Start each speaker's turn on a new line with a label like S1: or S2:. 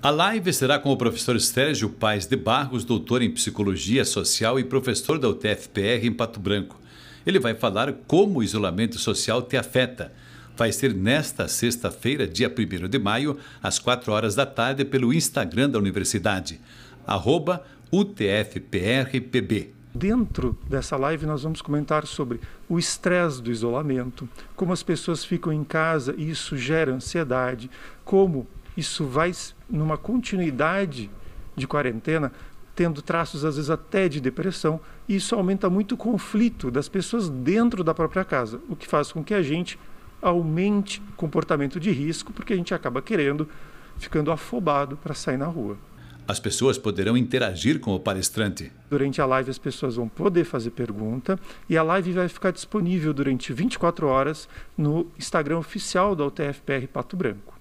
S1: A live será com o professor Sérgio Paes de Barros, doutor em Psicologia Social e professor da UTFPR em Pato Branco. Ele vai falar como o isolamento social te afeta. Vai ser nesta sexta-feira, dia 1 de maio, às 4 horas da tarde, pelo Instagram da Universidade, arroba UTFPRPB.
S2: Dentro dessa live, nós vamos comentar sobre o estresse do isolamento, como as pessoas ficam em casa e isso gera ansiedade, como isso vai numa continuidade de quarentena, tendo traços às vezes até de depressão, e isso aumenta muito o conflito das pessoas dentro da própria casa, o que faz com que a gente aumente o comportamento de risco, porque a gente acaba querendo, ficando afobado para sair na rua.
S1: As pessoas poderão interagir com o palestrante.
S2: Durante a live, as pessoas vão poder fazer pergunta e a live vai ficar disponível durante 24 horas no Instagram oficial da UTFPR Pato Branco.